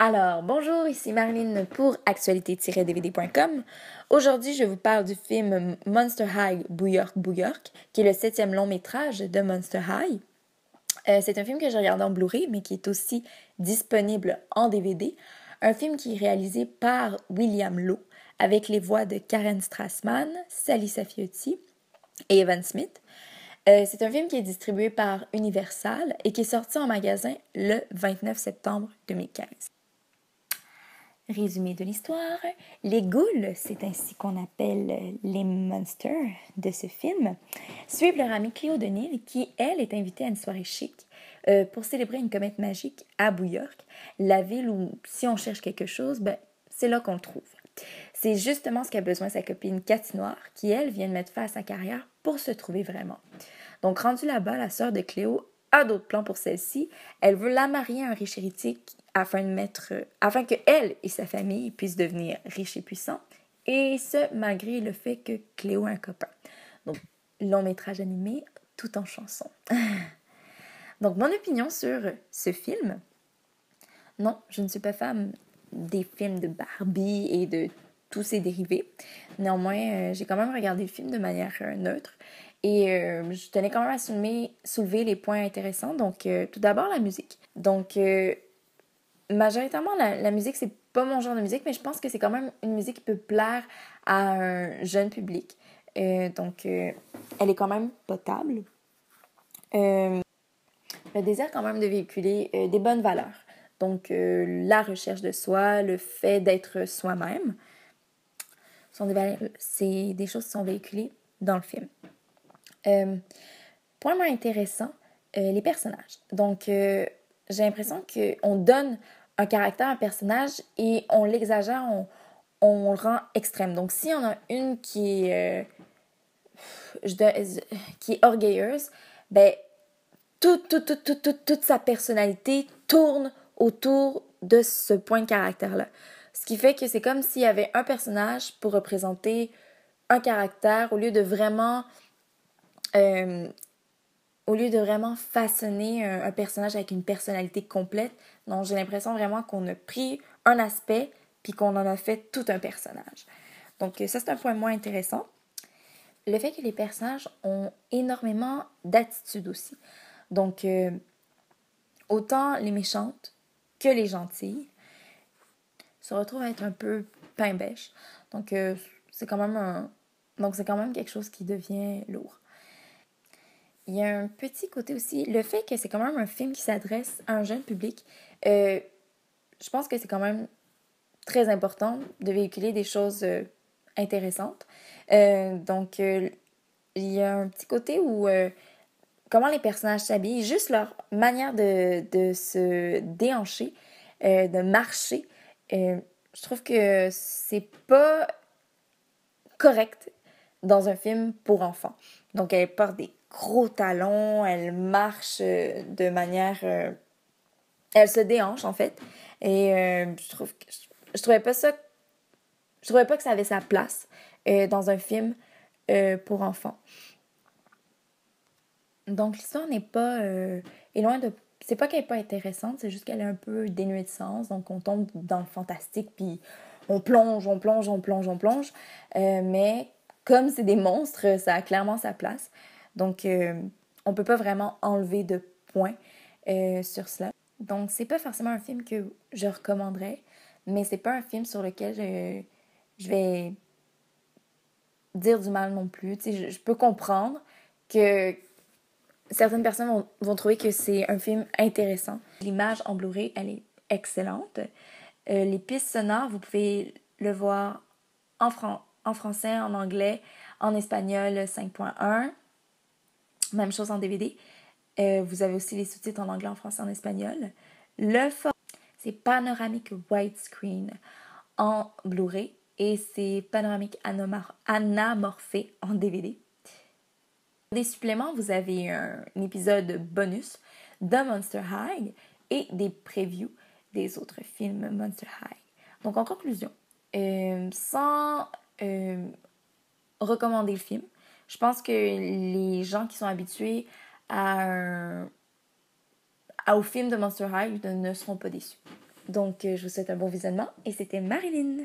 Alors, bonjour, ici Marlene pour actualité-dvd.com. Aujourd'hui, je vous parle du film Monster High Bouyork Bouyork, qui est le septième long métrage de Monster High. Euh, c'est un film que j'ai regardé en Blu-ray, mais qui est aussi disponible en DVD. Un film qui est réalisé par William Lowe, avec les voix de Karen Strassman, Sally Safiotti et Evan Smith. Euh, c'est un film qui est distribué par Universal et qui est sorti en magasin le 29 septembre 2015. Résumé de l'histoire, les ghouls, c'est ainsi qu'on appelle les monsters de ce film, suivent leur amie Cléo Denil qui, elle, est invitée à une soirée chic euh, pour célébrer une comète magique à New York, la ville où, si on cherche quelque chose, ben, c'est là qu'on le trouve. C'est justement ce qu'a besoin sa copine Cathy Noire, qui, elle, vient de mettre fin à sa carrière pour se trouver vraiment. Donc, rendue là-bas, la sœur de Cléo d'autres plans pour celle-ci, elle veut la marier à un riche héritier afin, de mettre, afin que elle et sa famille puissent devenir riches et puissants, et ce malgré le fait que Cléo a un copain. Donc, long métrage animé tout en chanson. Donc, mon opinion sur ce film. Non, je ne suis pas fan des films de Barbie et de tous ses dérivés. Néanmoins, euh, j'ai quand même regardé le film de manière euh, neutre et euh, je tenais quand même à soulever, les points intéressants. Donc, euh, tout d'abord, la musique. Donc, euh, majoritairement, la, musique, musique, c'est pas mon genre de musique, mais je pense que c'est quand même une musique qui peut plaire à un jeune public. donc, elle est quand même potable. le désir quand même de véhiculer des bonnes valeurs. Donc, la recherche de soi, le fait d'être soi-même, sont c'est des choses qui sont véhiculées dans le film. Euh, point moins intéressant, euh, les personnages. Donc, euh, j'ai l'impression qu'on donne un caractère à un personnage et on l'exagère, on, le rend extrême. Donc, si on a une qui est, qui est orgueilleuse, ben, tout, tout, tout, toute sa personnalité tourne autour de ce point de caractère-là. Ce qui fait que c'est comme s'il y avait un personnage pour représenter un caractère au lieu de vraiment euh, au lieu de vraiment façonner un, personnage avec une personnalité complète, donc j'ai l'impression vraiment qu'on a pris un aspect puis qu'on en a fait tout un personnage. Donc ça, c'est un point moins intéressant. Le fait que les personnages ont énormément d'attitudes aussi. Donc, euh, autant les méchantes que les gentilles se retrouvent à être un peu pain bêche. Donc, euh, c'est quand même un... Donc, c'est quand même quelque chose qui devient lourd il y a un petit côté aussi, le fait que c'est quand même un film qui s'adresse à un jeune public, euh, je pense que c'est quand même très important de véhiculer des choses euh, intéressantes. Euh, donc, il y a un petit côté où comment les personnages s'habillent, juste leur manière de, de se déhancher, de marcher, je trouve que c'est pas correct dans un film pour enfants. Donc elle porte des gros talons, elle marche euh, de manière... Euh, elle se déhanche en fait. Et euh, je trouve que, je, trouvais pas ça... Je trouvais pas que ça avait sa place dans un film pour enfants. Donc l'histoire n'est pas... loin de... C'est pas qu'elle n'est pas intéressante, c'est juste qu'elle est un peu dénuée de sens. Donc on tombe dans le fantastique puis on plonge, on plonge, on plonge, on plonge. mais comme c'est des monstres, ça a clairement sa place. Donc, euh, on ne peut pas vraiment enlever de points euh, sur cela. Donc, c'est pas forcément un film que je recommanderais, mais c'est pas un film sur lequel je, vais dire du mal non plus. je, peux comprendre que certaines personnes vont, trouver que c'est un film intéressant. L'image en Blu-ray, elle est excellente. Euh, les pistes sonores, vous pouvez le voir en, France en français, en anglais, en espagnol 5.1. Même chose en DVD. Euh, vous avez aussi les sous-titres en anglais, en français, en espagnol. Le format, c'est panoramique widescreen en Blu-ray et c'est panoramique anamorphé en DVD. Des suppléments, vous avez un, épisode bonus de Monster High et des previews des autres films Monster High. Donc en conclusion, euh, sans euh, recommander le film. Je pense que les gens qui sont habitués à au film de Monster High ne seront pas déçus. Donc, euh, je vous souhaite un bon visionnement et c'était Marilyn.